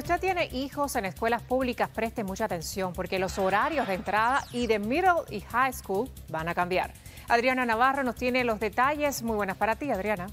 usted tiene hijos en escuelas públicas, preste mucha atención porque los horarios de entrada y de middle y high school van a cambiar. Adriana Navarro nos tiene los detalles. Muy buenas para ti, Adriana.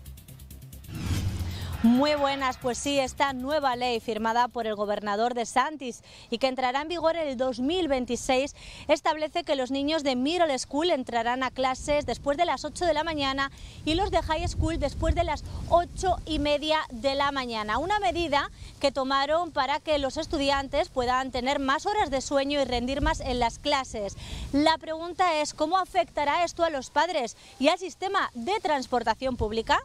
Muy buenas, pues sí, esta nueva ley firmada por el gobernador de Santis y que entrará en vigor el 2026 establece que los niños de Middle School entrarán a clases después de las 8 de la mañana y los de High School después de las 8 y media de la mañana. Una medida que tomaron para que los estudiantes puedan tener más horas de sueño y rendir más en las clases. La pregunta es, ¿cómo afectará esto a los padres y al sistema de transportación pública?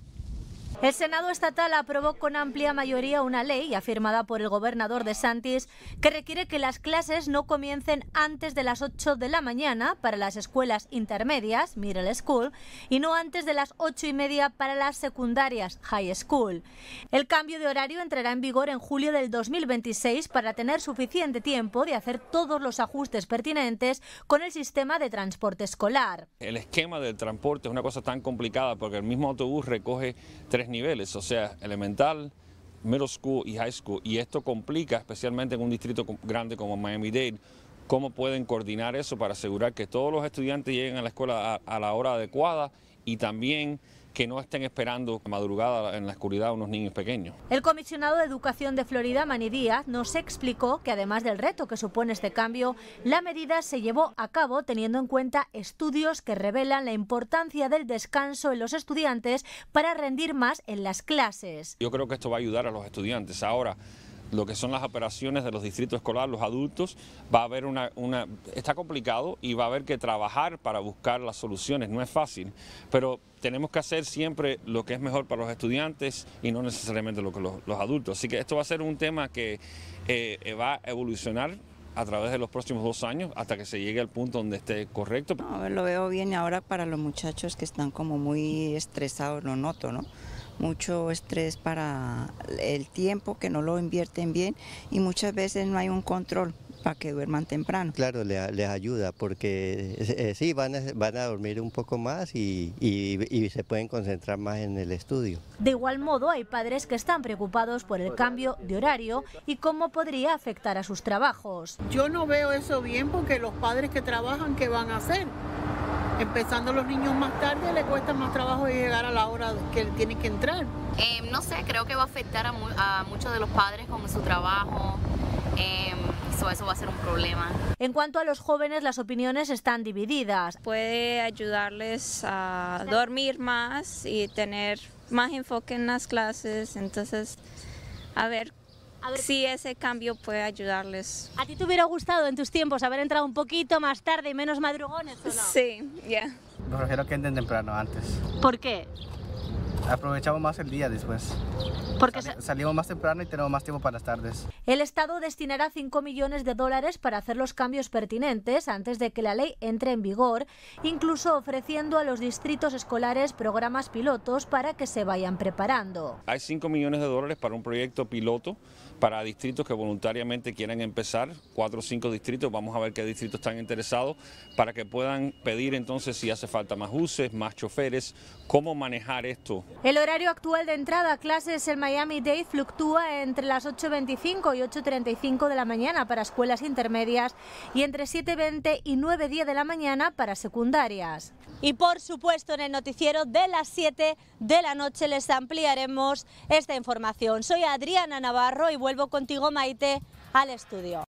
El Senado estatal aprobó con amplia mayoría una ley, afirmada por el gobernador de Santis, que requiere que las clases no comiencen antes de las 8 de la mañana para las escuelas intermedias, middle school, y no antes de las 8 y media para las secundarias, high school. El cambio de horario entrará en vigor en julio del 2026 para tener suficiente tiempo de hacer todos los ajustes pertinentes con el sistema de transporte escolar. El esquema del transporte es una cosa tan complicada porque el mismo autobús recoge tres niveles, o sea, elemental, middle school y high school. Y esto complica, especialmente en un distrito grande como Miami-Dade, cómo pueden coordinar eso para asegurar que todos los estudiantes lleguen a la escuela a, a la hora adecuada y también que no estén esperando madrugada en la oscuridad a unos niños pequeños. El comisionado de Educación de Florida, Manny Díaz, nos explicó que además del reto que supone este cambio, la medida se llevó a cabo teniendo en cuenta estudios que revelan la importancia del descanso en los estudiantes para rendir más en las clases. Yo creo que esto va a ayudar a los estudiantes. Ahora, lo que son las operaciones de los distritos escolares, los adultos, va a haber una, una, está complicado y va a haber que trabajar para buscar las soluciones, no es fácil, pero tenemos que hacer siempre lo que es mejor para los estudiantes y no necesariamente lo que los, adultos. Así que esto va a ser un tema que eh, eh, va a evolucionar a través de los próximos dos años hasta que se llegue al punto donde esté correcto. lo veo bien ahora para los muchachos que están como muy estresados, lo noto, ¿no? mucho estrés para el tiempo que no lo invierten bien y muchas veces no hay un control para que duerman temprano. Claro, les, ayuda porque eh, eh, sí, van a, dormir un poco más y, se pueden concentrar más en el estudio. De igual modo, hay padres que están preocupados por el cambio de horario y cómo podría afectar a sus trabajos. Yo no veo eso bien porque los padres que trabajan, ¿qué van a hacer? empezando los niños más tarde, le cuesta más trabajo llegar a la hora que tiene que entrar. Em, no sé, creo que va a afectar a, muchos de los padres con su trabajo. Em, eso va a ser un problema. En cuanto a los jóvenes, las opiniones están divididas. Puede ayudarles a dormir más y tener más enfoque en las clases, entonces a ver si ese cambio puede ayudarles. ¿A ti te hubiera gustado en tus tiempos haber entrado un poquito más tarde y menos madrugones o no? Sí, ya. refiero a que entren temprano antes. ¿Por qué? aprovechamos más el día después. Porque salimos más temprano y tenemos más tiempo para las tardes. El Estado destinará 5 millones de dólares para hacer los cambios pertinentes antes de que la ley entre en vigor, incluso ofreciendo a los distritos escolares programas pilotos para que se vayan preparando. Hay 5 millones de dólares para un proyecto piloto para distritos que voluntariamente quieran empezar, 4 o 5 distritos, vamos a ver qué distritos están interesados, para que puedan pedir entonces si hace falta más buses, más choferes, cómo manejar esto el horario actual de entrada a clases en Miami-Dade fluctúa entre las 8.25 y 8.35 de la mañana para escuelas intermedias y entre 7.20 y 9.10 de la mañana para secundarias. Y por supuesto en el noticiero de las 7 de la noche les ampliaremos esta información. Soy Adriana Navarro y vuelvo contigo Maite al estudio.